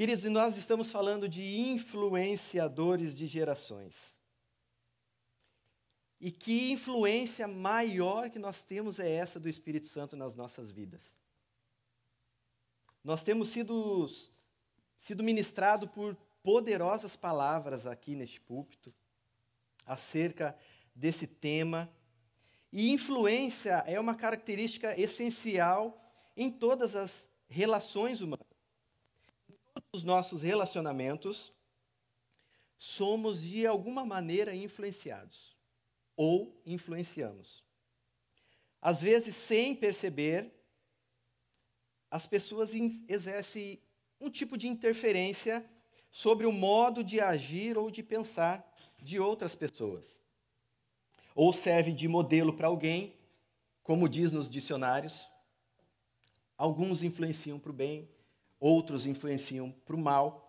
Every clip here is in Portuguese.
Queridos, nós estamos falando de influenciadores de gerações. E que influência maior que nós temos é essa do Espírito Santo nas nossas vidas. Nós temos sido, sido ministrado por poderosas palavras aqui neste púlpito acerca desse tema. E influência é uma característica essencial em todas as relações humanas os nossos relacionamentos, somos de alguma maneira influenciados ou influenciamos. Às vezes, sem perceber, as pessoas exercem um tipo de interferência sobre o modo de agir ou de pensar de outras pessoas. Ou serve de modelo para alguém, como diz nos dicionários. Alguns influenciam para o bem, outros influenciam para o mal,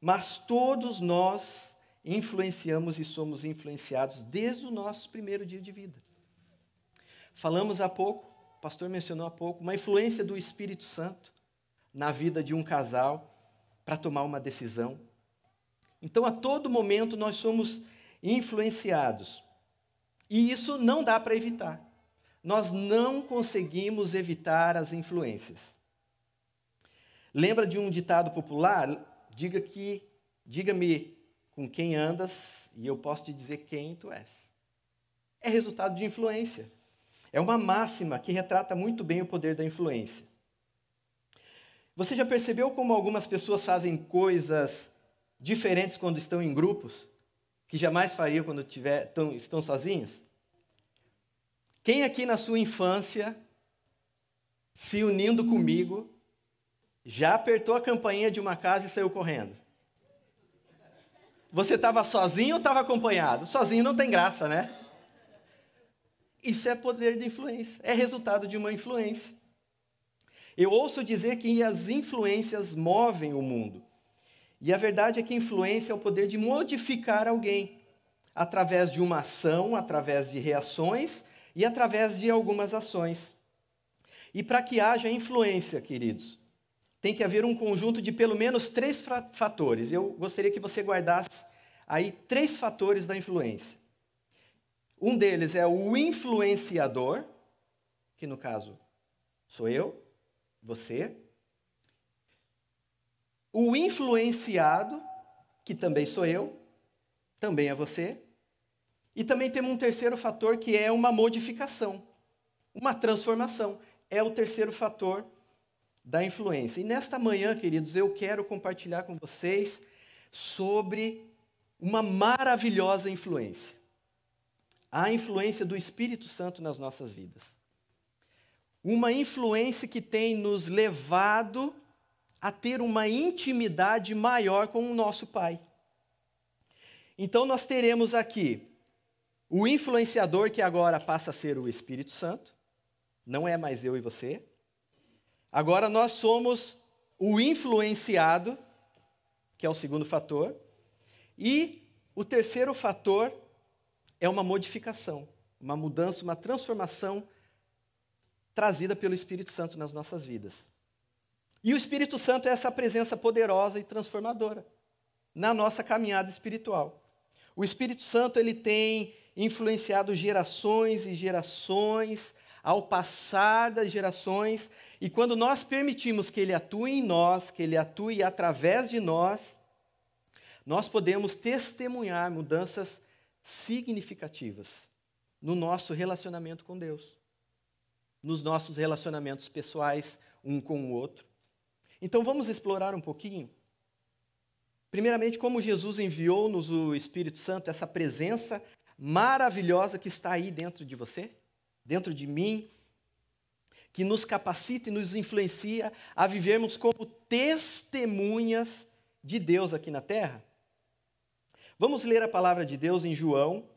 mas todos nós influenciamos e somos influenciados desde o nosso primeiro dia de vida. Falamos há pouco, o pastor mencionou há pouco, uma influência do Espírito Santo na vida de um casal para tomar uma decisão. Então, a todo momento, nós somos influenciados. E isso não dá para evitar. Nós não conseguimos evitar as influências. Lembra de um ditado popular? Diga que, diga-me com quem andas e eu posso te dizer quem tu és. É resultado de influência. É uma máxima que retrata muito bem o poder da influência. Você já percebeu como algumas pessoas fazem coisas diferentes quando estão em grupos, que jamais fariam quando tiver, tão, estão sozinhos? Quem aqui na sua infância, se unindo comigo, já apertou a campainha de uma casa e saiu correndo? Você estava sozinho ou estava acompanhado? Sozinho não tem graça, né? Isso é poder de influência, é resultado de uma influência. Eu ouço dizer que as influências movem o mundo. E a verdade é que influência é o poder de modificar alguém através de uma ação, através de reações e através de algumas ações. E para que haja influência, queridos, tem que haver um conjunto de pelo menos três fatores. Eu gostaria que você guardasse aí três fatores da influência. Um deles é o influenciador, que no caso sou eu, você. O influenciado, que também sou eu, também é você. E também temos um terceiro fator que é uma modificação, uma transformação. É o terceiro fator da influência. E nesta manhã, queridos, eu quero compartilhar com vocês sobre uma maravilhosa influência. A influência do Espírito Santo nas nossas vidas. Uma influência que tem nos levado a ter uma intimidade maior com o nosso Pai. Então, nós teremos aqui o influenciador, que agora passa a ser o Espírito Santo, não é mais eu e você. Agora nós somos o influenciado, que é o segundo fator, e o terceiro fator é uma modificação, uma mudança, uma transformação trazida pelo Espírito Santo nas nossas vidas. E o Espírito Santo é essa presença poderosa e transformadora na nossa caminhada espiritual. O Espírito Santo ele tem influenciado gerações e gerações ao passar das gerações, e quando nós permitimos que Ele atue em nós, que Ele atue através de nós, nós podemos testemunhar mudanças significativas no nosso relacionamento com Deus, nos nossos relacionamentos pessoais um com o outro. Então vamos explorar um pouquinho. Primeiramente, como Jesus enviou-nos o Espírito Santo, essa presença maravilhosa que está aí dentro de você? dentro de mim, que nos capacita e nos influencia a vivermos como testemunhas de Deus aqui na terra? Vamos ler a palavra de Deus em João,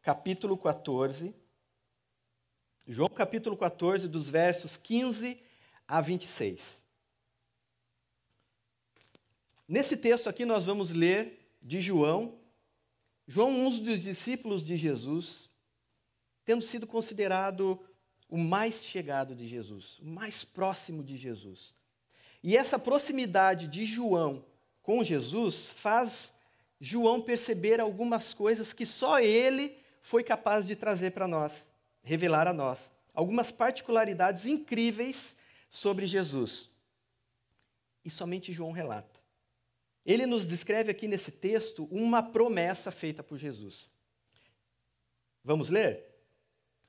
capítulo 14. João, capítulo 14, dos versos 15 a 26. Nesse texto aqui nós vamos ler de João, João, um dos discípulos de Jesus, tendo sido considerado o mais chegado de Jesus, o mais próximo de Jesus. E essa proximidade de João com Jesus faz João perceber algumas coisas que só ele foi capaz de trazer para nós, revelar a nós. Algumas particularidades incríveis sobre Jesus. E somente João relata. Ele nos descreve aqui nesse texto uma promessa feita por Jesus. Vamos ler?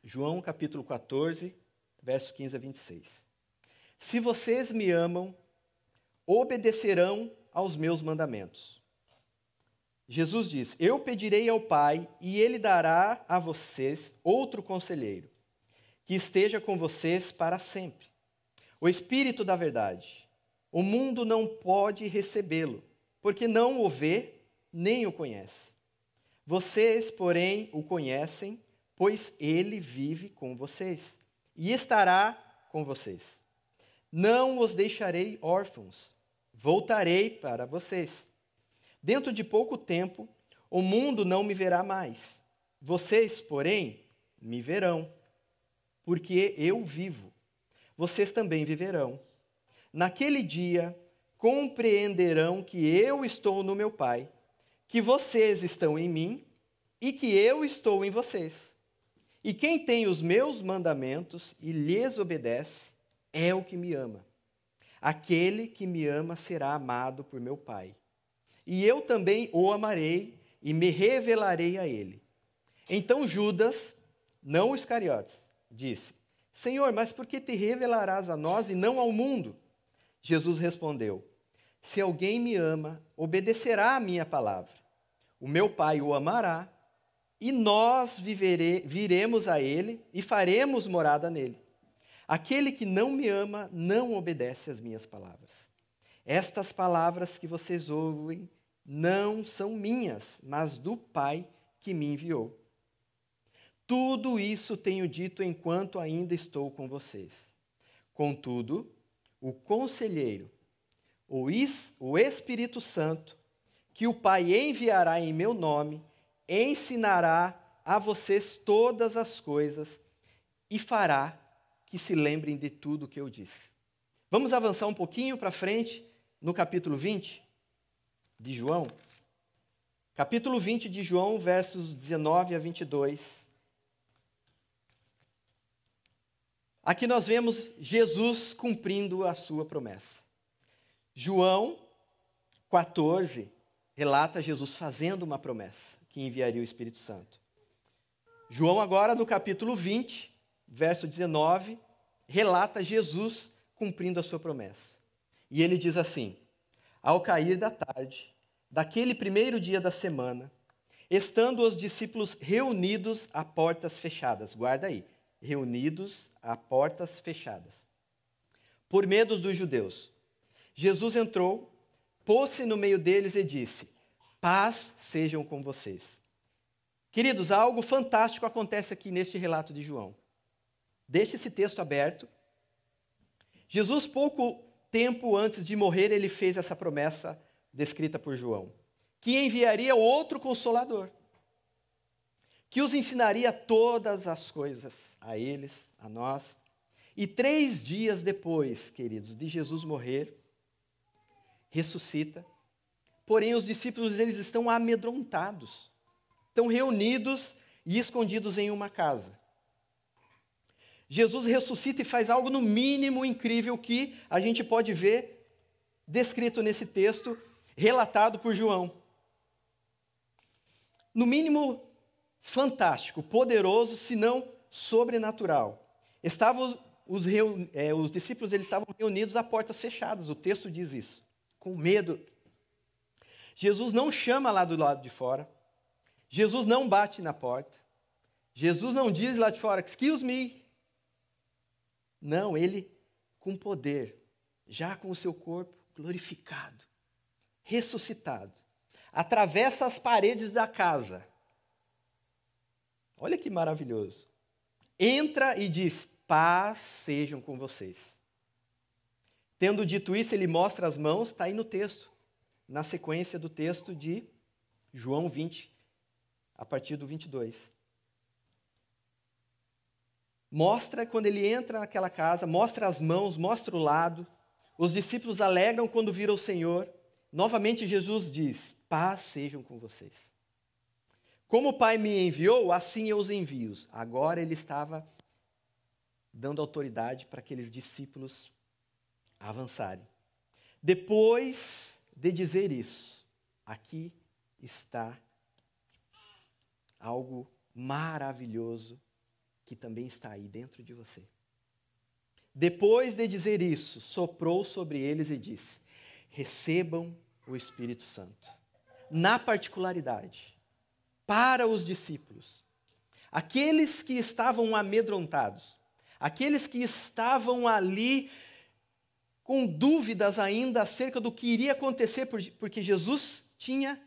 João capítulo 14, verso 15 a 26. Se vocês me amam, obedecerão aos meus mandamentos. Jesus diz: Eu pedirei ao Pai, e ele dará a vocês outro conselheiro, que esteja com vocês para sempre. O Espírito da Verdade. O mundo não pode recebê-lo, porque não o vê nem o conhece. Vocês, porém, o conhecem, pois ele vive com vocês e estará com vocês. Não os deixarei órfãos, voltarei para vocês. Dentro de pouco tempo, o mundo não me verá mais. Vocês, porém, me verão, porque eu vivo. Vocês também viverão. Naquele dia, compreenderão que eu estou no meu Pai, que vocês estão em mim e que eu estou em vocês e quem tem os meus mandamentos e lhes obedece é o que me ama. Aquele que me ama será amado por meu Pai. E eu também o amarei e me revelarei a ele. Então Judas, não os Iscariotes, disse: Senhor, mas por que te revelarás a nós e não ao mundo? Jesus respondeu: Se alguém me ama, obedecerá à minha palavra. O meu Pai o amará e nós vivere, viremos a ele e faremos morada nele. Aquele que não me ama não obedece às minhas palavras. Estas palavras que vocês ouvem não são minhas, mas do Pai que me enviou. Tudo isso tenho dito enquanto ainda estou com vocês. Contudo, o conselheiro, o Espírito Santo, que o Pai enviará em meu nome, ensinará a vocês todas as coisas e fará que se lembrem de tudo o que eu disse. Vamos avançar um pouquinho para frente no capítulo 20 de João. Capítulo 20 de João, versos 19 a 22. Aqui nós vemos Jesus cumprindo a sua promessa. João 14 relata Jesus fazendo uma promessa que enviaria o Espírito Santo. João, agora, no capítulo 20, verso 19, relata Jesus cumprindo a sua promessa. E ele diz assim: Ao cair da tarde, daquele primeiro dia da semana, estando os discípulos reunidos a portas fechadas, guarda aí, reunidos a portas fechadas, por medo dos judeus, Jesus entrou, pôs-se no meio deles e disse: paz sejam com vocês. Queridos, algo fantástico acontece aqui neste relato de João. Deixe esse texto aberto. Jesus, pouco tempo antes de morrer, ele fez essa promessa descrita por João: que enviaria outro consolador, que os ensinaria todas as coisas, a eles, a nós. E três dias depois, queridos, de Jesus morrer, ressuscita Porém, os discípulos eles estão amedrontados, estão reunidos e escondidos em uma casa. Jesus ressuscita e faz algo no mínimo incrível que a gente pode ver descrito nesse texto, relatado por João. No mínimo fantástico, poderoso, se não sobrenatural. Estavam os, é, os discípulos eles estavam reunidos a portas fechadas, o texto diz isso, com medo Jesus não chama lá do lado de fora. Jesus não bate na porta. Jesus não diz lá de fora, excuse me. Não, ele com poder, já com o seu corpo glorificado, ressuscitado, atravessa as paredes da casa. Olha que maravilhoso. Entra e diz: paz sejam com vocês. Tendo dito isso, ele mostra as mãos, está aí no texto na sequência do texto de João 20, a partir do 22. Mostra quando ele entra naquela casa, mostra as mãos, mostra o lado. Os discípulos alegram quando viram o Senhor. Novamente Jesus diz: Paz sejam com vocês. Como o Pai me enviou, assim eu os envio. Agora ele estava dando autoridade para aqueles discípulos avançarem. Depois de dizer isso. Aqui está algo maravilhoso que também está aí dentro de você. Depois de dizer isso, soprou sobre eles e disse: Recebam o Espírito Santo. Na particularidade, para os discípulos, aqueles que estavam amedrontados, aqueles que estavam ali com dúvidas ainda acerca do que iria acontecer, porque Jesus tinha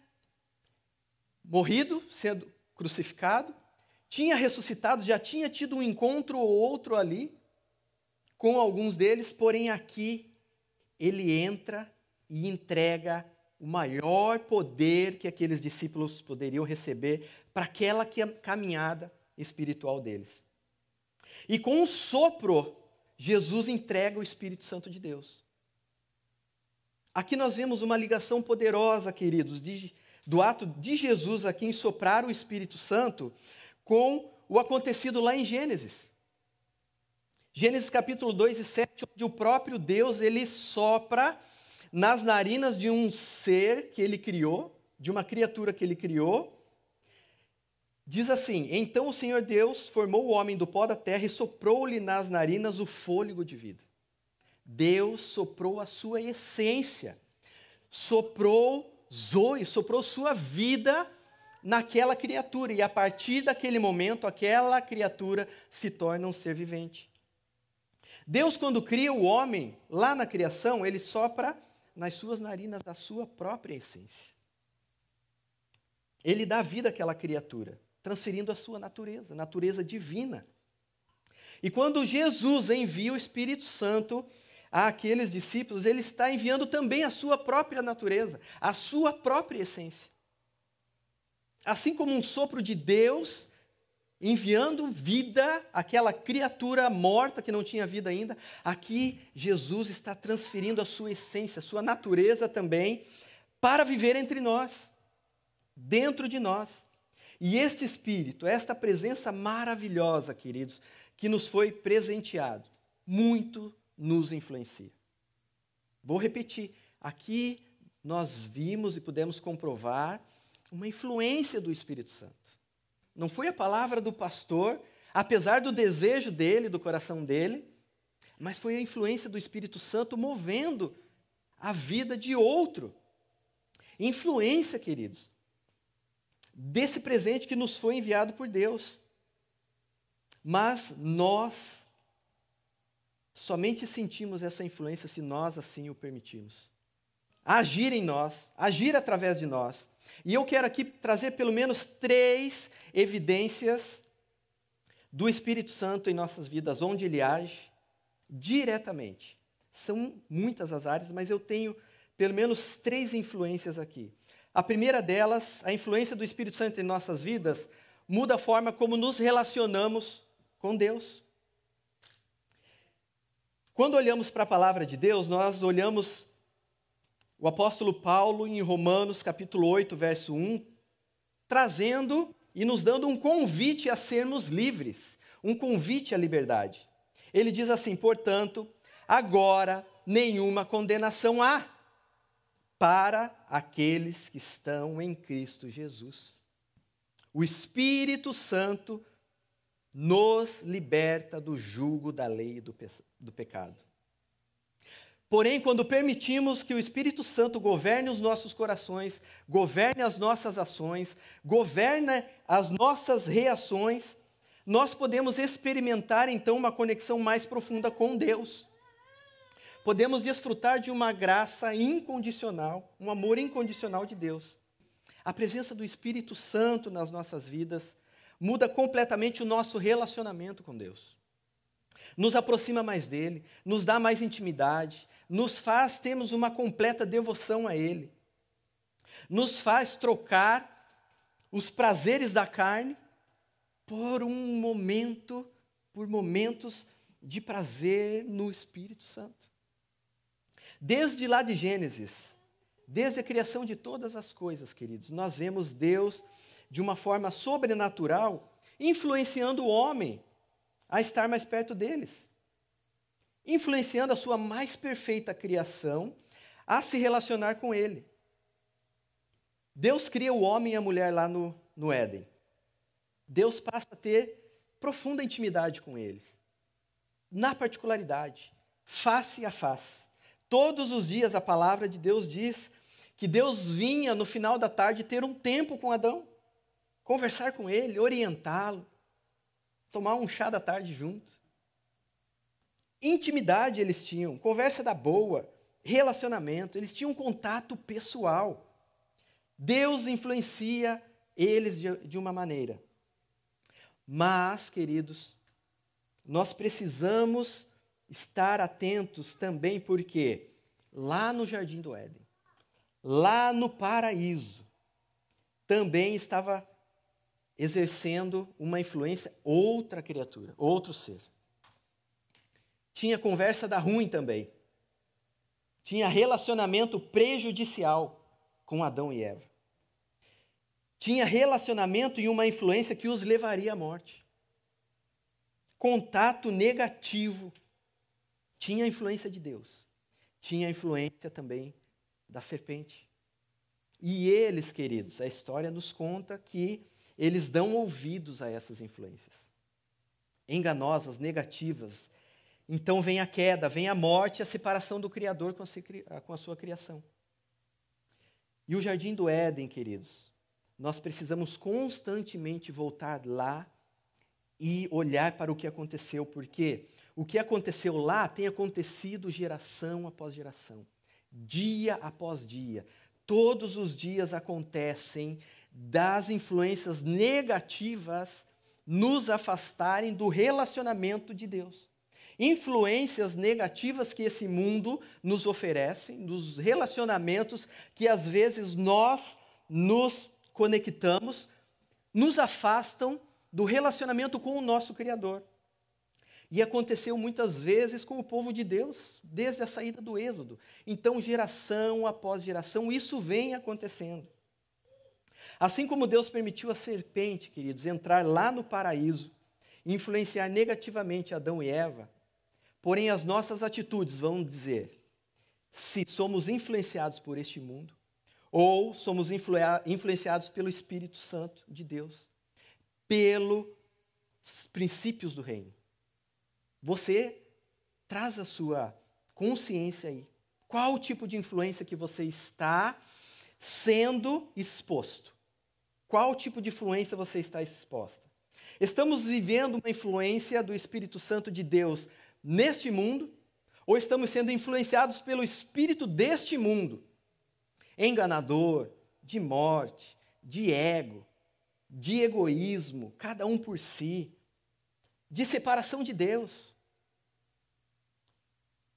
morrido, sendo crucificado, tinha ressuscitado, já tinha tido um encontro ou outro ali com alguns deles, porém aqui ele entra e entrega o maior poder que aqueles discípulos poderiam receber para aquela que é caminhada espiritual deles. E com um sopro Jesus entrega o Espírito Santo de Deus. Aqui nós vemos uma ligação poderosa, queridos, de, do ato de Jesus aqui em soprar o Espírito Santo com o acontecido lá em Gênesis. Gênesis capítulo 2 e 7, onde o próprio Deus ele sopra nas narinas de um ser que ele criou, de uma criatura que ele criou, Diz assim: Então o Senhor Deus formou o homem do pó da terra e soprou-lhe nas narinas o fôlego de vida. Deus soprou a sua essência, soprou Zoe, soprou sua vida naquela criatura, e a partir daquele momento, aquela criatura se torna um ser vivente. Deus, quando cria o homem, lá na criação, ele sopra nas suas narinas a sua própria essência. Ele dá vida àquela criatura transferindo a sua natureza, natureza divina. E quando Jesus envia o Espírito Santo àqueles discípulos, ele está enviando também a sua própria natureza, a sua própria essência. Assim como um sopro de Deus enviando vida àquela criatura morta que não tinha vida ainda, aqui Jesus está transferindo a sua essência, a sua natureza também, para viver entre nós, dentro de nós. E este Espírito, esta presença maravilhosa, queridos, que nos foi presenteado, muito nos influencia. Vou repetir, aqui nós vimos e pudemos comprovar uma influência do Espírito Santo. Não foi a palavra do pastor, apesar do desejo dele, do coração dele, mas foi a influência do Espírito Santo movendo a vida de outro. Influência, queridos, desse presente que nos foi enviado por Deus. Mas nós somente sentimos essa influência se nós assim o permitirmos. Agir em nós, agir através de nós. E eu quero aqui trazer pelo menos três evidências do Espírito Santo em nossas vidas, onde ele age diretamente. São muitas as áreas, mas eu tenho pelo menos três influências aqui. A primeira delas, a influência do Espírito Santo em nossas vidas, muda a forma como nos relacionamos com Deus. Quando olhamos para a palavra de Deus, nós olhamos o apóstolo Paulo em Romanos capítulo 8, verso 1, trazendo e nos dando um convite a sermos livres, um convite à liberdade. Ele diz assim: portanto, agora nenhuma condenação há para aqueles que estão em Cristo Jesus. O Espírito Santo nos liberta do jugo da lei e do, pe do pecado. Porém, quando permitimos que o Espírito Santo governe os nossos corações, governe as nossas ações, governe as nossas reações, nós podemos experimentar então uma conexão mais profunda com Deus podemos desfrutar de uma graça incondicional, um amor incondicional de Deus. A presença do Espírito Santo nas nossas vidas muda completamente o nosso relacionamento com Deus. Nos aproxima mais dele, nos dá mais intimidade, nos faz termos uma completa devoção a ele. Nos faz trocar os prazeres da carne por um momento, por momentos de prazer no Espírito Santo. Desde lá de Gênesis, desde a criação de todas as coisas, queridos, nós vemos Deus de uma forma sobrenatural influenciando o homem a estar mais perto deles, influenciando a sua mais perfeita criação a se relacionar com ele. Deus cria o homem e a mulher lá no, no Éden. Deus passa a ter profunda intimidade com eles, na particularidade, face a face. Todos os dias a palavra de Deus diz que Deus vinha no final da tarde ter um tempo com Adão, conversar com ele, orientá-lo, tomar um chá da tarde junto. Intimidade eles tinham, conversa da boa, relacionamento, eles tinham um contato pessoal. Deus influencia eles de uma maneira. Mas, queridos, nós precisamos estar atentos também, porque lá no jardim do Éden, lá no paraíso, também estava exercendo uma influência outra criatura, outro ser. Tinha conversa da ruim também. Tinha relacionamento prejudicial com Adão e Eva. Tinha relacionamento e uma influência que os levaria à morte. Contato negativo tinha a influência de Deus, tinha a influência também da serpente. E eles, queridos, a história nos conta que eles dão ouvidos a essas influências enganosas, negativas. Então vem a queda, vem a morte, a separação do Criador com a sua criação. E o jardim do Éden, queridos, nós precisamos constantemente voltar lá e olhar para o que aconteceu, porque o que aconteceu lá tem acontecido geração após geração, dia após dia. Todos os dias acontecem das influências negativas nos afastarem do relacionamento de Deus. Influências negativas que esse mundo nos oferece, dos relacionamentos que às vezes nós nos conectamos, nos afastam do relacionamento com o nosso Criador. E aconteceu muitas vezes com o povo de Deus, desde a saída do Êxodo. Então, geração após geração, isso vem acontecendo. Assim como Deus permitiu a serpente, queridos, entrar lá no paraíso, influenciar negativamente Adão e Eva, porém as nossas atitudes vão dizer se somos influenciados por este mundo ou somos influenciados pelo Espírito Santo de Deus, pelos princípios do reino. Você traz a sua consciência aí. Qual o tipo de influência que você está sendo exposto? Qual tipo de influência você está exposta? Estamos vivendo uma influência do Espírito Santo de Deus neste mundo ou estamos sendo influenciados pelo espírito deste mundo? Enganador, de morte, de ego, de egoísmo, cada um por si, de separação de Deus.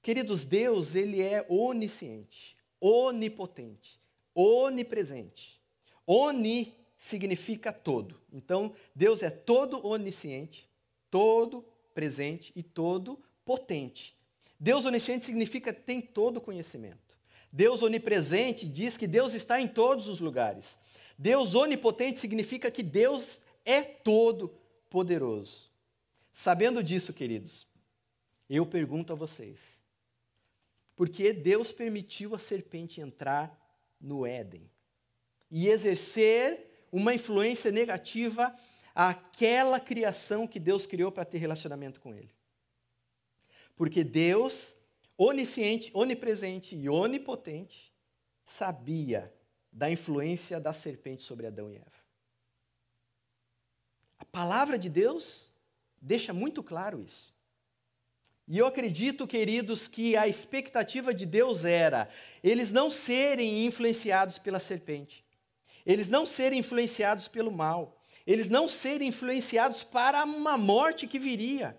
Queridos, Deus, ele é onisciente, onipotente, onipresente. Oni significa todo. Então, Deus é todo onisciente, todo presente e todo potente. Deus onisciente significa tem todo conhecimento. Deus onipresente diz que Deus está em todos os lugares. Deus onipotente significa que Deus é todo poderoso. Sabendo disso, queridos, eu pergunto a vocês: por que Deus permitiu a serpente entrar no Éden e exercer uma influência negativa àquela criação que Deus criou para ter relacionamento com Ele? Porque Deus, onisciente, onipresente e onipotente, sabia da influência da serpente sobre Adão e Eva. A palavra de Deus deixa muito claro isso. E eu acredito, queridos, que a expectativa de Deus era eles não serem influenciados pela serpente, eles não serem influenciados pelo mal, eles não serem influenciados para uma morte que viria,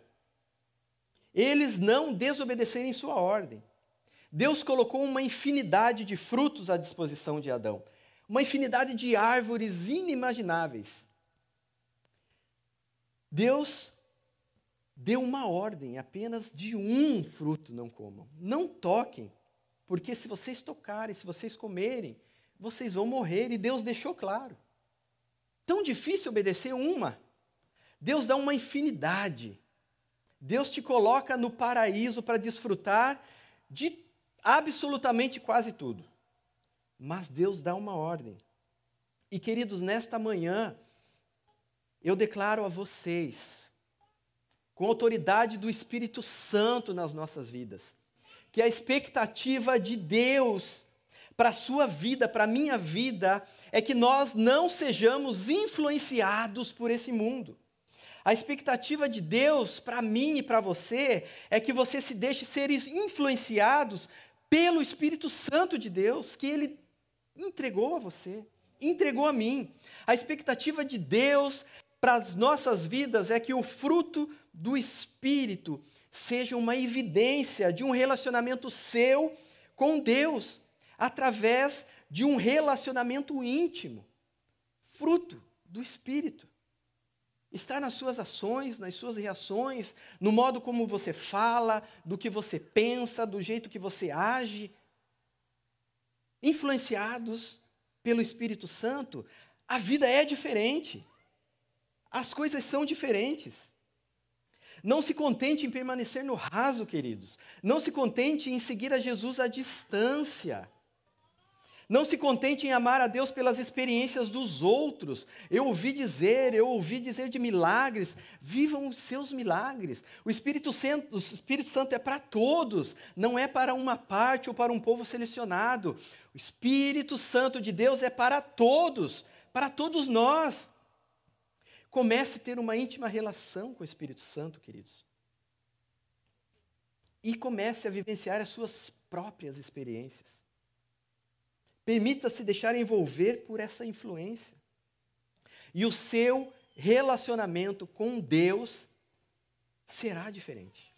eles não desobedecerem sua ordem. Deus colocou uma infinidade de frutos à disposição de Adão, uma infinidade de árvores inimagináveis. Deus deu uma ordem, apenas de um fruto não comam. Não toquem, porque se vocês tocarem, se vocês comerem, vocês vão morrer, e Deus deixou claro. Tão difícil obedecer uma. Deus dá uma infinidade. Deus te coloca no paraíso para desfrutar de absolutamente quase tudo. Mas Deus dá uma ordem. E queridos, nesta manhã, eu declaro a vocês com a autoridade do Espírito Santo nas nossas vidas. Que a expectativa de Deus para a sua vida, para a minha vida, é que nós não sejamos influenciados por esse mundo. A expectativa de Deus para mim e para você é que você se deixe ser influenciados pelo Espírito Santo de Deus que ele entregou a você, entregou a mim. A expectativa de Deus para as nossas vidas é que o fruto do Espírito seja uma evidência de um relacionamento seu com Deus, através de um relacionamento íntimo, fruto do Espírito. Está nas suas ações, nas suas reações, no modo como você fala, do que você pensa, do jeito que você age. Influenciados pelo Espírito Santo, a vida é diferente. As coisas são diferentes. Não se contente em permanecer no raso, queridos. Não se contente em seguir a Jesus à distância. Não se contente em amar a Deus pelas experiências dos outros. Eu ouvi dizer, eu ouvi dizer de milagres. Vivam os seus milagres. O Espírito Santo, o Espírito Santo é para todos, não é para uma parte ou para um povo selecionado. O Espírito Santo de Deus é para todos, para todos nós. Comece a ter uma íntima relação com o Espírito Santo, queridos. E comece a vivenciar as suas próprias experiências. Permita-se deixar envolver por essa influência. E o seu relacionamento com Deus será diferente.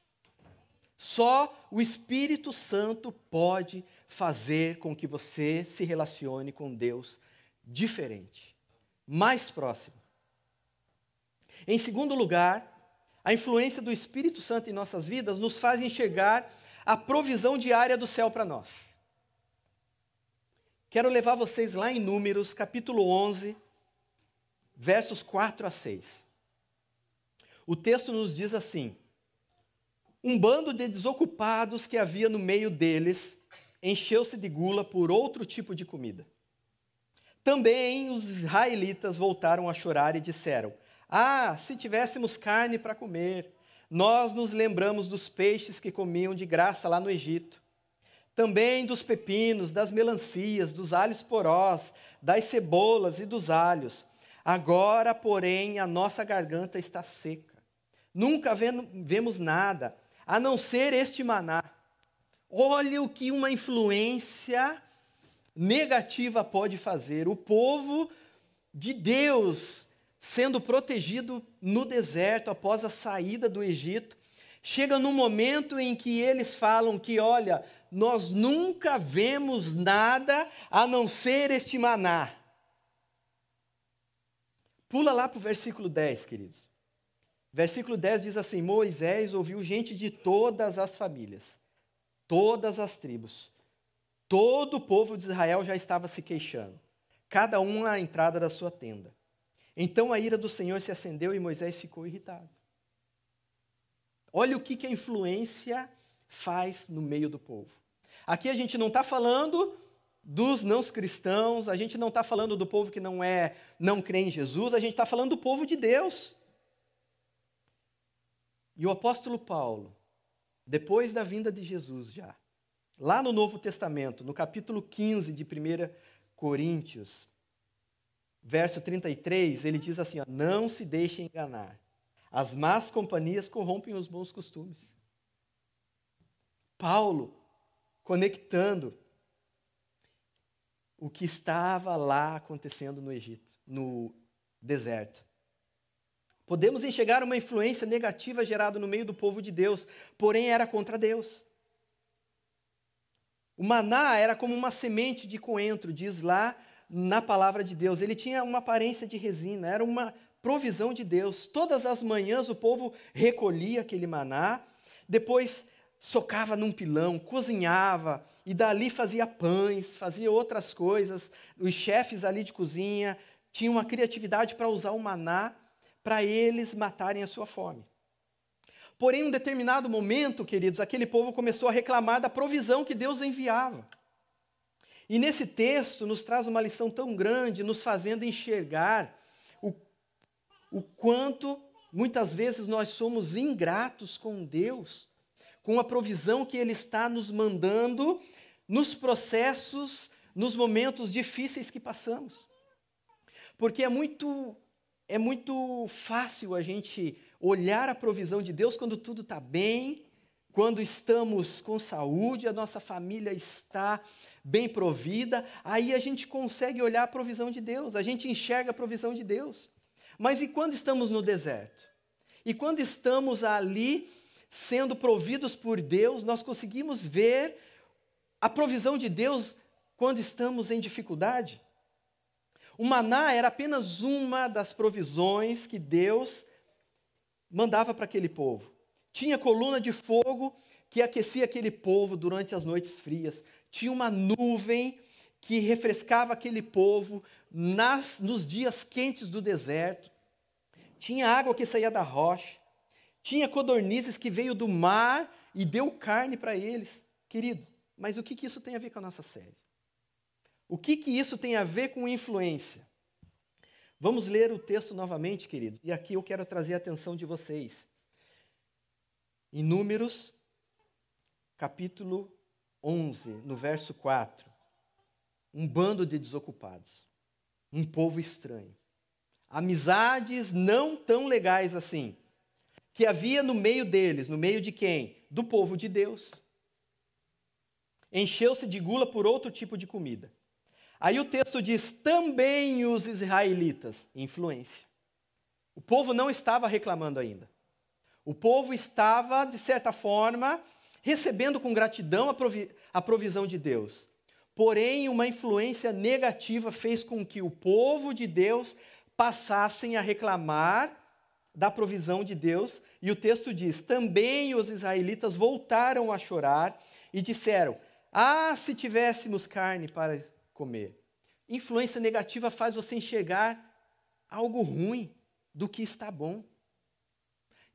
Só o Espírito Santo pode fazer com que você se relacione com Deus diferente, mais próximo em segundo lugar, a influência do Espírito Santo em nossas vidas nos faz enxergar a provisão diária do céu para nós. Quero levar vocês lá em Números, capítulo 11, versos 4 a 6. O texto nos diz assim: Um bando de desocupados que havia no meio deles encheu-se de gula por outro tipo de comida. Também os israelitas voltaram a chorar e disseram: ah, se tivéssemos carne para comer. Nós nos lembramos dos peixes que comiam de graça lá no Egito. Também dos pepinos, das melancias, dos alhos porós, das cebolas e dos alhos. Agora, porém, a nossa garganta está seca. Nunca vemos nada, a não ser este maná. Olha o que uma influência negativa pode fazer. O povo de Deus sendo protegido no deserto após a saída do Egito, chega no momento em que eles falam que, olha, nós nunca vemos nada a não ser este maná. Pula lá para o versículo 10, queridos. Versículo 10 diz assim: Moisés ouviu gente de todas as famílias, todas as tribos. Todo o povo de Israel já estava se queixando, cada um à entrada da sua tenda. Então a ira do Senhor se acendeu e Moisés ficou irritado. Olha o que, que a influência faz no meio do povo. Aqui a gente não está falando dos não cristãos, a gente não está falando do povo que não é, não crê em Jesus, a gente está falando do povo de Deus. E o apóstolo Paulo, depois da vinda de Jesus já, lá no Novo Testamento, no capítulo 15 de 1 Coríntios, verso 33, ele diz assim: ó, Não se deixe enganar. As más companhias corrompem os bons costumes. Paulo conectando o que estava lá acontecendo no Egito, no deserto. Podemos enxergar uma influência negativa gerada no meio do povo de Deus, porém era contra Deus. O maná era como uma semente de coentro, diz lá na palavra de Deus. Ele tinha uma aparência de resina, era uma provisão de Deus. Todas as manhãs o povo recolhia aquele maná, depois socava num pilão, cozinhava e dali fazia pães, fazia outras coisas. Os chefes ali de cozinha tinham uma criatividade para usar o maná para eles matarem a sua fome. Porém, em um determinado momento, queridos, aquele povo começou a reclamar da provisão que Deus enviava. E nesse texto nos traz uma lição tão grande, nos fazendo enxergar o, o quanto muitas vezes nós somos ingratos com Deus, com a provisão que Ele está nos mandando nos processos, nos momentos difíceis que passamos. Porque é muito, é muito fácil a gente olhar a provisão de Deus quando tudo está bem, quando estamos com saúde, a nossa família está bem provida, aí a gente consegue olhar a provisão de Deus, a gente enxerga a provisão de Deus. Mas e quando estamos no deserto? E quando estamos ali sendo providos por Deus, nós conseguimos ver a provisão de Deus quando estamos em dificuldade? O maná era apenas uma das provisões que Deus mandava para aquele povo tinha coluna de fogo que aquecia aquele povo durante as noites frias, tinha uma nuvem que refrescava aquele povo nas, nos dias quentes do deserto, tinha água que saía da rocha, tinha codornizes que veio do mar e deu carne para eles. Querido, mas o que, que isso tem a ver com a nossa série? O que, que isso tem a ver com influência? Vamos ler o texto novamente, queridos, e aqui eu quero trazer a atenção de vocês em Números, capítulo 11, no verso 4. Um bando de desocupados, um povo estranho, amizades não tão legais assim, que havia no meio deles, no meio de quem? Do povo de Deus. Encheu-se de gula por outro tipo de comida. Aí o texto diz: também os israelitas, influência. O povo não estava reclamando ainda. O povo estava, de certa forma, recebendo com gratidão a, provi a provisão de Deus. Porém, uma influência negativa fez com que o povo de Deus passassem a reclamar da provisão de Deus, e o texto diz: Também os israelitas voltaram a chorar e disseram: Ah, se tivéssemos carne para comer. Influência negativa faz você enxergar algo ruim do que está bom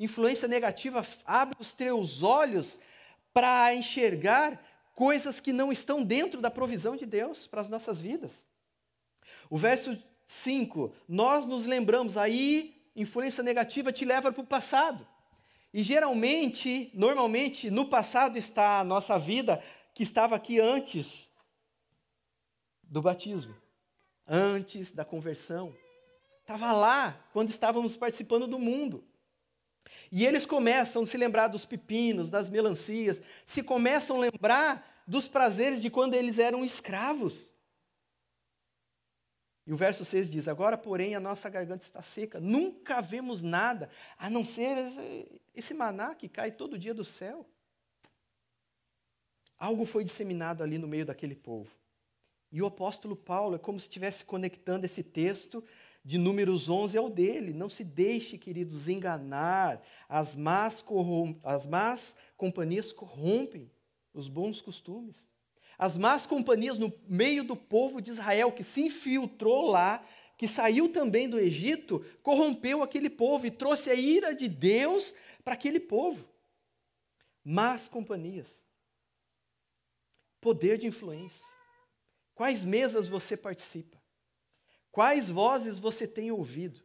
influência negativa abre os teus olhos para enxergar coisas que não estão dentro da provisão de Deus para as nossas vidas. O verso 5, nós nos lembramos, aí influência negativa te leva para o passado. E geralmente, normalmente, no passado está a nossa vida que estava aqui antes do batismo, antes da conversão. Estava lá quando estávamos participando do mundo. E eles começam a se lembrar dos pepinos, das melancias, se começam a lembrar dos prazeres de quando eles eram escravos. E o verso 6 diz: Agora, porém, a nossa garganta está seca, nunca vemos nada, a não ser esse maná que cai todo dia do céu. Algo foi disseminado ali no meio daquele povo. E o apóstolo Paulo é como se estivesse conectando esse texto de Números 11 é o dele. Não se deixe, queridos, enganar. As más, as más companhias corrompem os bons costumes. As más companhias no meio do povo de Israel que se infiltrou lá, que saiu também do Egito, corrompeu aquele povo e trouxe a ira de Deus para aquele povo. Más companhias. Poder de influência. Quais mesas você participa? Quais vozes você tem ouvido?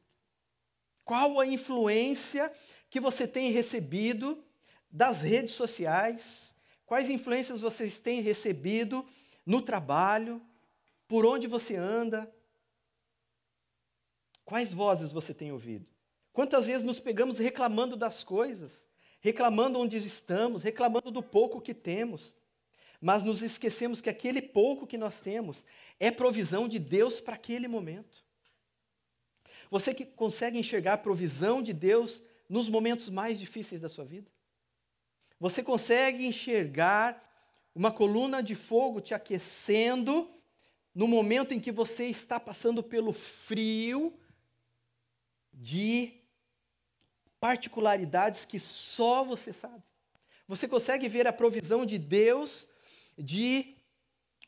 Qual a influência que você tem recebido das redes sociais? Quais influências vocês têm recebido no trabalho? Por onde você anda? Quais vozes você tem ouvido? Quantas vezes nos pegamos reclamando das coisas, reclamando onde estamos, reclamando do pouco que temos, mas nos esquecemos que aquele pouco que nós temos é provisão de Deus para aquele momento. Você que consegue enxergar a provisão de Deus nos momentos mais difíceis da sua vida? Você consegue enxergar uma coluna de fogo te aquecendo no momento em que você está passando pelo frio de particularidades que só você sabe? Você consegue ver a provisão de Deus de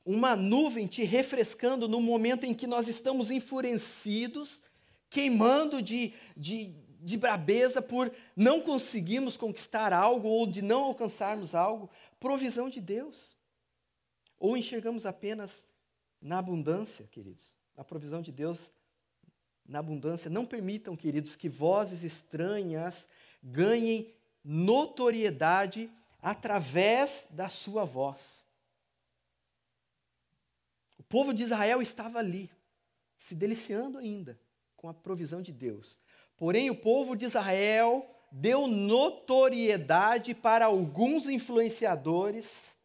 uma nuvem te refrescando no momento em que nós estamos enfurecidos, queimando de, de, de brabeza por não conseguirmos conquistar algo ou de não alcançarmos algo, provisão de Deus. Ou enxergamos apenas na abundância, queridos, a provisão de Deus na abundância. Não permitam, queridos, que vozes estranhas ganhem notoriedade através da sua voz povo de Israel estava ali, se deliciando ainda com a provisão de Deus. Porém, o povo de Israel deu notoriedade para alguns influenciadores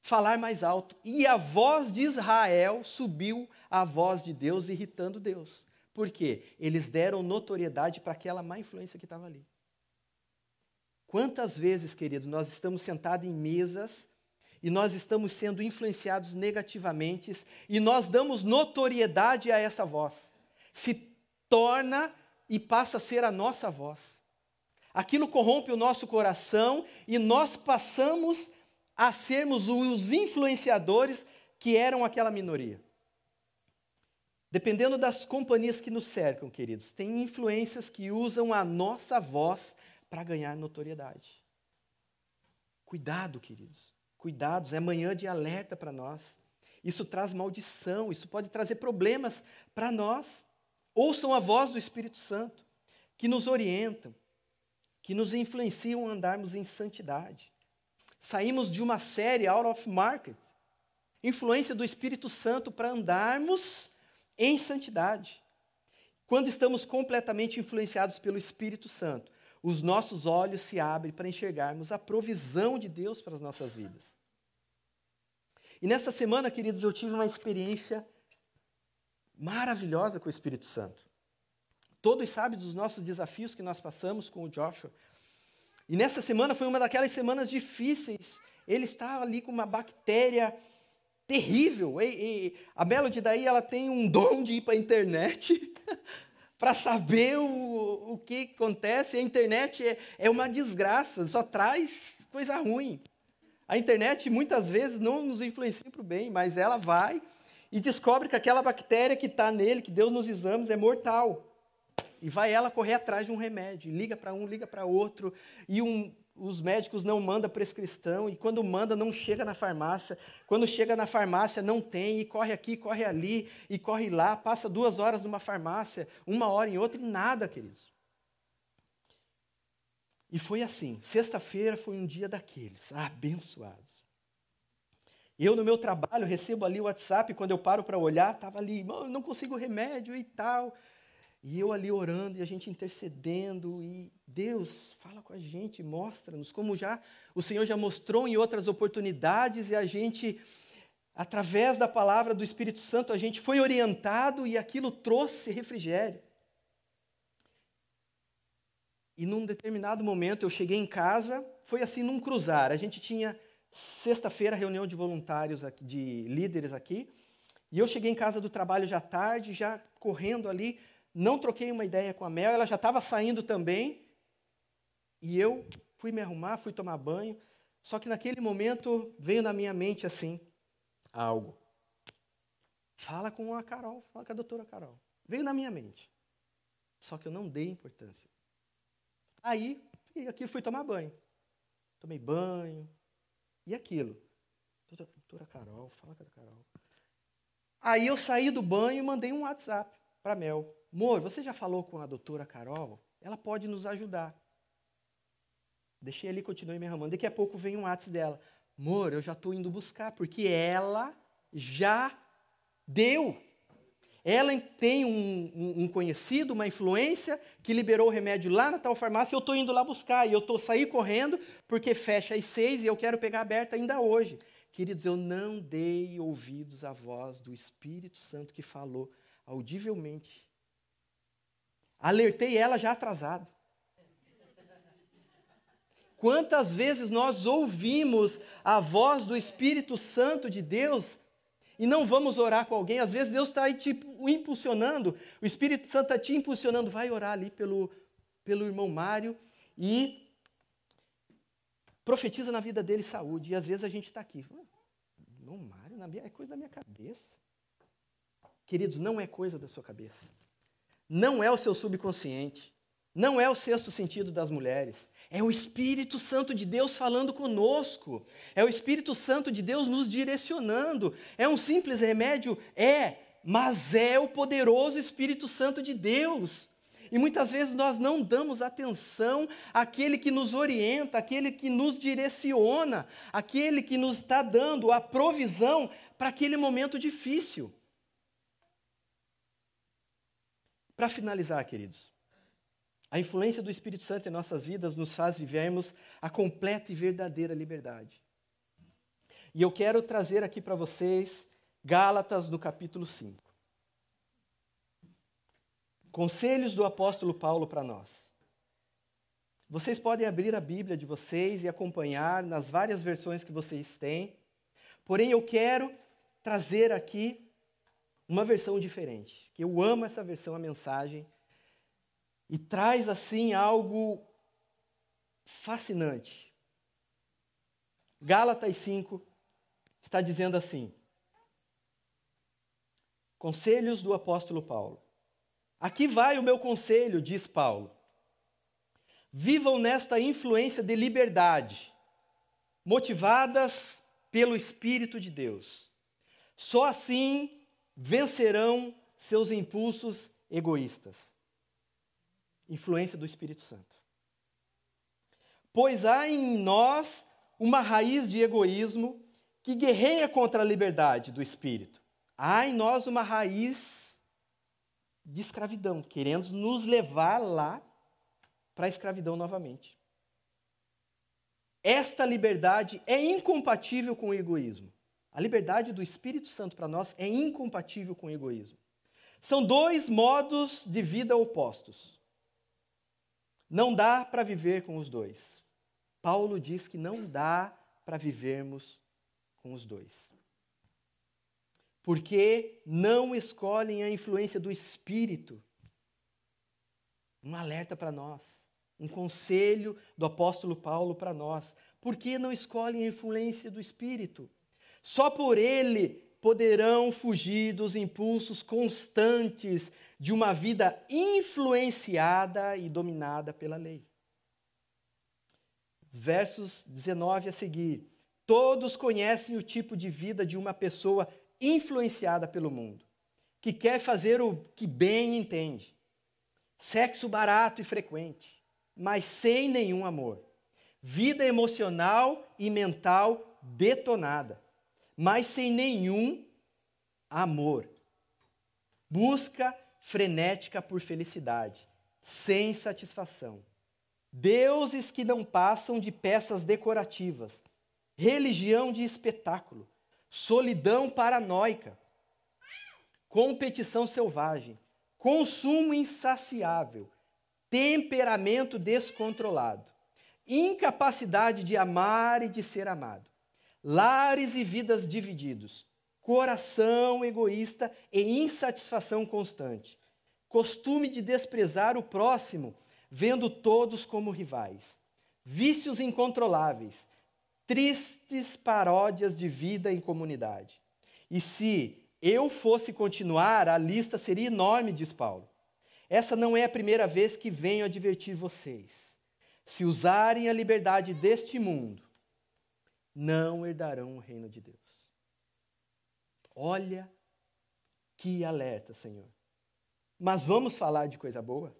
falar mais alto. E a voz de Israel subiu à voz de Deus, irritando Deus. Por quê? Eles deram notoriedade para aquela má influência que estava ali. Quantas vezes, querido, nós estamos sentados em mesas e nós estamos sendo influenciados negativamente e nós damos notoriedade a essa voz. Se torna e passa a ser a nossa voz. Aquilo corrompe o nosso coração e nós passamos a sermos os influenciadores que eram aquela minoria. Dependendo das companhias que nos cercam, queridos, tem influências que usam a nossa voz para ganhar notoriedade. Cuidado, queridos cuidados, é manhã de alerta para nós. Isso traz maldição, isso pode trazer problemas para nós. Ouçam a voz do Espírito Santo, que nos orientam, que nos influenciam a andarmos em santidade. Saímos de uma série out of market, influência do Espírito Santo para andarmos em santidade. Quando estamos completamente influenciados pelo Espírito Santo, os nossos olhos se abrem para enxergarmos a provisão de Deus para as nossas vidas. E nessa semana, queridos, eu tive uma experiência maravilhosa com o Espírito Santo. Todos sabem dos nossos desafios que nós passamos com o Joshua. E nessa semana foi uma daquelas semanas difíceis. Ele estava ali com uma bactéria terrível. E, e, a Melody daí ela tem um dom de ir para a internet para saber o, o que acontece. A internet é, é uma desgraça, só traz coisa ruim. A internet muitas vezes não nos influencia para o bem, mas ela vai e descobre que aquela bactéria que está nele, que Deus nos exames, é mortal. E vai ela correr atrás de um remédio. Liga para um, liga para outro. E um os médicos não mandam prescrição e quando manda não chega na farmácia. Quando chega na farmácia não tem e corre aqui, corre ali e corre lá. Passa duas horas numa farmácia, uma hora em outra e nada, queridos. E foi assim. Sexta-feira foi um dia daqueles, abençoados. Eu, no meu trabalho, recebo ali o WhatsApp, quando eu paro para olhar, estava ali, não consigo remédio e tal. E eu ali orando e a gente intercedendo e Deus fala com a gente, mostra-nos como já o Senhor já mostrou em outras oportunidades e a gente através da palavra do Espírito Santo a gente foi orientado e aquilo trouxe refrigério. E num determinado momento eu cheguei em casa, foi assim num cruzar. A gente tinha sexta-feira reunião de voluntários aqui, de líderes aqui, e eu cheguei em casa do trabalho já tarde, já correndo ali não troquei uma ideia com a Mel, ela já estava saindo também. E eu fui me arrumar, fui tomar banho. Só que naquele momento veio na minha mente assim algo. Fala com a Carol, fala com a doutora Carol. Veio na minha mente. Só que eu não dei importância. Aí, aqui fui tomar banho. Tomei banho. E aquilo. Doutora Carol, fala com a Carol. Aí eu saí do banho e mandei um WhatsApp para Mel. Mor, você já falou com a doutora Carol? Ela pode nos ajudar. Deixei ali, continuei me arrumando. Daqui a pouco vem um ato dela. Mor, eu já estou indo buscar, porque ela já deu. Ela tem um, um, um, conhecido, uma influência, que liberou o remédio lá na tal farmácia, eu estou indo lá buscar, e eu estou sair correndo, porque fecha às seis e eu quero pegar aberta ainda hoje. Queridos, eu não dei ouvidos à voz do Espírito Santo que falou audivelmente Alertei ela já atrasado. Quantas vezes nós ouvimos a voz do Espírito Santo de Deus e não vamos orar com alguém? Às vezes Deus está te impulsionando, o Espírito Santo está te impulsionando, vai orar ali pelo, pelo irmão Mário e profetiza na vida dele saúde. E às vezes a gente está aqui, irmão Mário, é coisa da minha cabeça. Queridos, não é coisa da sua cabeça não é o seu subconsciente, não é o sexto sentido das mulheres, é o Espírito Santo de Deus falando conosco, é o Espírito Santo de Deus nos direcionando. É um simples remédio? É, mas é o poderoso Espírito Santo de Deus. E muitas vezes nós não damos atenção àquele que nos orienta, àquele que nos direciona, àquele que nos está dando a provisão para aquele momento difícil. Para finalizar, queridos, a influência do Espírito Santo em nossas vidas nos faz vivermos a completa e verdadeira liberdade. E eu quero trazer aqui para vocês Gálatas no capítulo 5. Conselhos do apóstolo Paulo para nós. Vocês podem abrir a Bíblia de vocês e acompanhar nas várias versões que vocês têm. Porém, eu quero trazer aqui uma versão diferente, que eu amo essa versão, a mensagem, e traz assim algo fascinante. Gálatas 5 está dizendo assim: Conselhos do apóstolo Paulo. Aqui vai o meu conselho, diz Paulo. Vivam nesta influência de liberdade, motivadas pelo Espírito de Deus. Só assim vencerão seus impulsos egoístas. Influência do Espírito Santo. Pois há em nós uma raiz de egoísmo que guerreia contra a liberdade do espírito. Há em nós uma raiz de escravidão, querendo nos levar lá para a escravidão novamente. Esta liberdade é incompatível com o egoísmo. A liberdade do Espírito Santo para nós é incompatível com o egoísmo. São dois modos de vida opostos. Não dá para viver com os dois. Paulo diz que não dá para vivermos com os dois. Porque não escolhem a influência do Espírito. Um alerta para nós, um conselho do apóstolo Paulo para nós. Por que não escolhem a influência do Espírito? Só por ele poderão fugir dos impulsos constantes de uma vida influenciada e dominada pela lei. Versos 19 a seguir. Todos conhecem o tipo de vida de uma pessoa influenciada pelo mundo, que quer fazer o que bem entende. Sexo barato e frequente, mas sem nenhum amor. Vida emocional e mental detonada mas sem nenhum amor. Busca frenética por felicidade, sem satisfação. Deuses que não passam de peças decorativas, religião de espetáculo, solidão paranoica, competição selvagem, consumo insaciável, temperamento descontrolado, incapacidade de amar e de ser amado, lares e vidas divididos, coração egoísta e insatisfação constante, costume de desprezar o próximo, vendo todos como rivais, vícios incontroláveis, tristes paródias de vida em comunidade. E se eu fosse continuar, a lista seria enorme, diz Paulo. Essa não é a primeira vez que venho advertir vocês. Se usarem a liberdade deste mundo não herdarão o reino de Deus. Olha que alerta, Senhor. Mas vamos falar de coisa boa?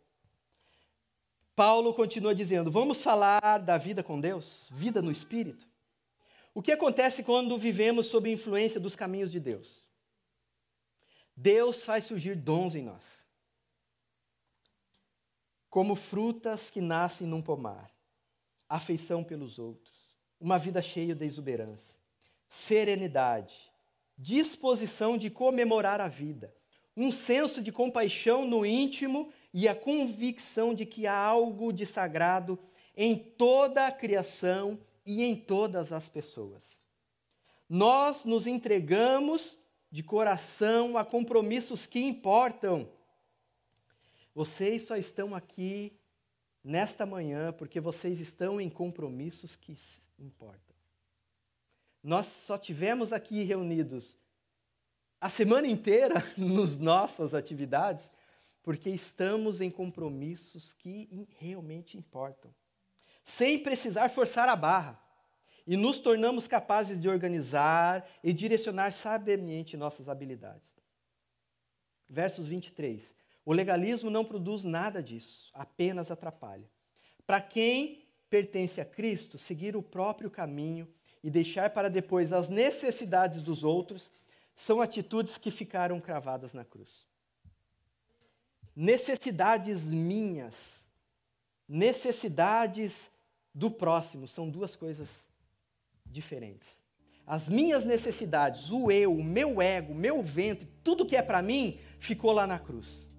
Paulo continua dizendo: vamos falar da vida com Deus, vida no espírito? O que acontece quando vivemos sob influência dos caminhos de Deus? Deus faz surgir dons em nós, como frutas que nascem num pomar, afeição pelos outros uma vida cheia de exuberância, serenidade, disposição de comemorar a vida, um senso de compaixão no íntimo e a convicção de que há algo de sagrado em toda a criação e em todas as pessoas. Nós nos entregamos de coração a compromissos que importam. Vocês só estão aqui nesta manhã, porque vocês estão em compromissos que importam. Nós só tivemos aqui reunidos a semana inteira nas nossas atividades, porque estamos em compromissos que realmente importam, sem precisar forçar a barra. E nos tornamos capazes de organizar e direcionar sabiamente nossas habilidades. Versos 23. O legalismo não produz nada disso, apenas atrapalha. Para quem pertence a Cristo, seguir o próprio caminho e deixar para depois as necessidades dos outros são atitudes que ficaram cravadas na cruz. Necessidades minhas, necessidades do próximo são duas coisas diferentes. As minhas necessidades, o eu, o meu ego, o meu ventre, tudo que é para mim, ficou lá na cruz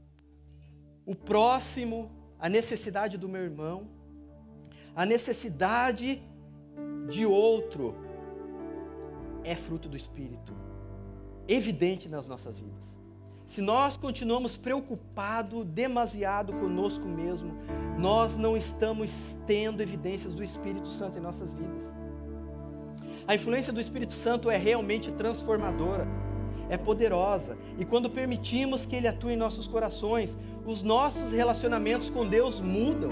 o próximo, a necessidade do meu irmão, a necessidade de outro é fruto do Espírito, evidente nas nossas vidas. Se nós continuamos preocupados demasiado conosco mesmo, nós não estamos tendo evidências do Espírito Santo em nossas vidas. A influência do Espírito Santo é realmente transformadora, é poderosa, e quando permitimos que ele atue em nossos corações, os nossos relacionamentos com Deus mudam,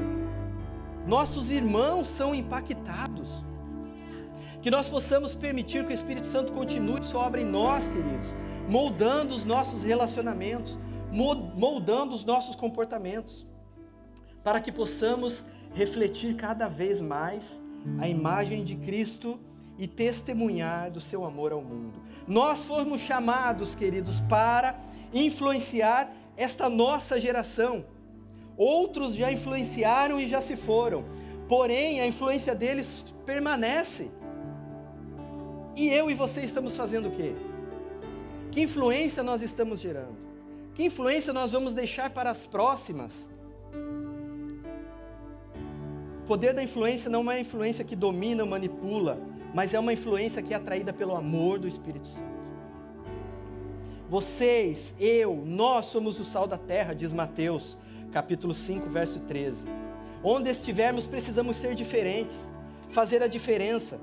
nossos irmãos são impactados. Que nós possamos permitir que o Espírito Santo continue sua obra em nós, queridos, moldando os nossos relacionamentos, moldando os nossos comportamentos, para que possamos refletir cada vez mais a imagem de Cristo e testemunhar do seu amor ao mundo. Nós fomos chamados, queridos, para influenciar esta nossa geração. Outros já influenciaram e já se foram, porém a influência deles permanece. E eu e você estamos fazendo o quê? Que influência nós estamos gerando? Que influência nós vamos deixar para as próximas? O poder da influência não é uma influência que domina, manipula, mas é uma influência que é atraída pelo amor do Espírito Santo. Vocês, eu, nós somos o sal da terra, diz Mateus, capítulo 5, verso 13. Onde estivermos, precisamos ser diferentes, fazer a diferença.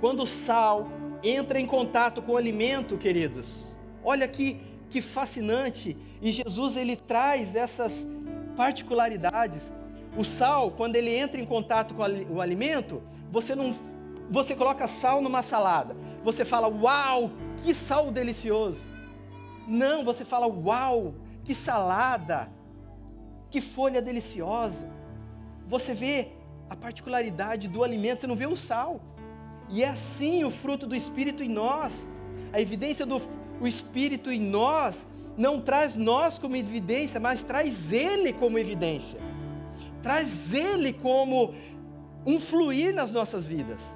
Quando o sal entra em contato com o alimento, queridos, olha que, que fascinante, e Jesus ele traz essas particularidades. O sal, quando ele entra em contato com o alimento, você não você coloca sal numa salada. Você fala: "Uau, que sal delicioso. Não, você fala, uau, que salada, que folha deliciosa. Você vê a particularidade do alimento, você não vê o sal. E é assim o fruto do Espírito em nós. A evidência do Espírito em nós não traz nós como evidência, mas traz Ele como evidência. Traz Ele como um fluir nas nossas vidas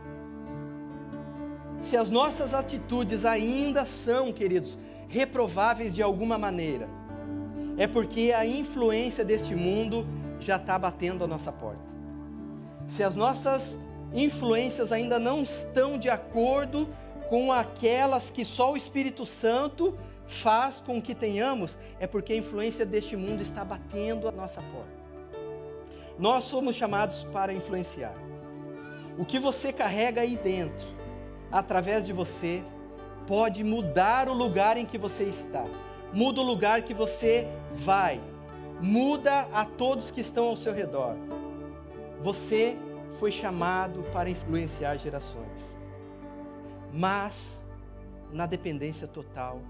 se as nossas atitudes ainda são, queridos, reprováveis de alguma maneira, é porque a influência deste mundo já está batendo a nossa porta. Se as nossas influências ainda não estão de acordo com aquelas que só o Espírito Santo faz com que tenhamos, é porque a influência deste mundo está batendo a nossa porta. Nós somos chamados para influenciar. O que você carrega aí dentro através de você, pode mudar o lugar em que você está, muda o lugar que você vai, muda a todos que estão ao seu redor. Você foi chamado para influenciar gerações, mas na dependência total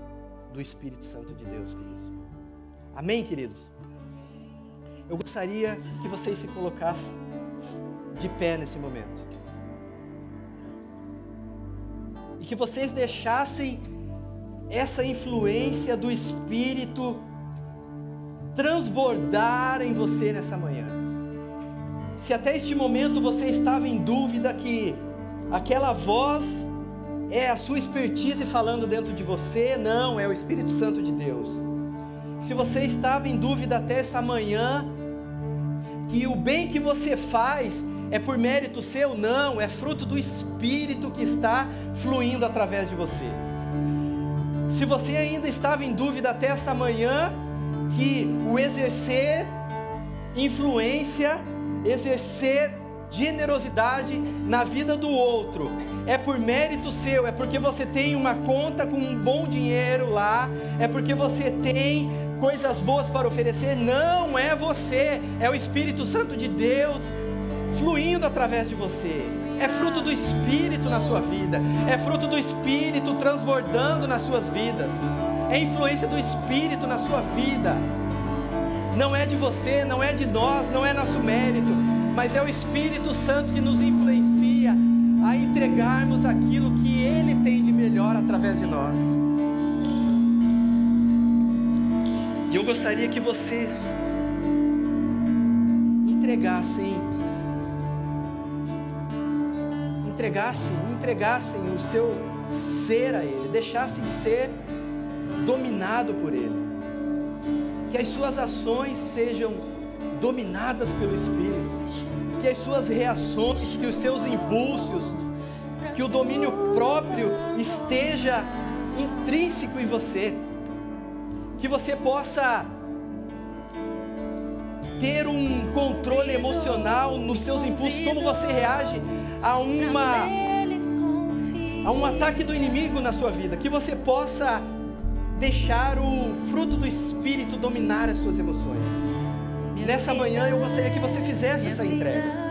do Espírito Santo de Deus, queridos. Amém, queridos? Eu gostaria que vocês se colocassem de pé nesse momento. e que vocês deixassem essa influência do Espírito transbordar em você nessa manhã. Se até este momento você estava em dúvida que aquela voz é a sua expertise falando dentro de você, não, é o Espírito Santo de Deus. Se você estava em dúvida até essa manhã, que o bem que você faz é por mérito seu? Não, é fruto do Espírito que está fluindo através de você. Se você ainda estava em dúvida até esta manhã, que o exercer influência, exercer generosidade na vida do outro. É por mérito seu, é porque você tem uma conta com um bom dinheiro lá, é porque você tem coisas boas para oferecer. Não é você, é o Espírito Santo de Deus fluindo através de você. É fruto do Espírito na sua vida. É fruto do Espírito transbordando nas suas vidas. É influência do Espírito na sua vida. Não é de você, não é de nós, não é nosso mérito, mas é o Espírito Santo que nos influencia a entregarmos aquilo que Ele tem de melhor através de nós. E eu gostaria que vocês entregassem entregassem, entregassem o seu ser a Ele, deixassem ser dominado por Ele. Que as suas ações sejam dominadas pelo Espírito. Que as suas reações, que os seus impulsos, que o domínio próprio esteja intrínseco em você. Que você possa ter um controle emocional nos seus impulsos, como você reage a uma a um ataque do inimigo na sua vida, que você possa deixar o fruto do espírito dominar as suas emoções. nessa manhã eu gostaria que você fizesse essa entrega.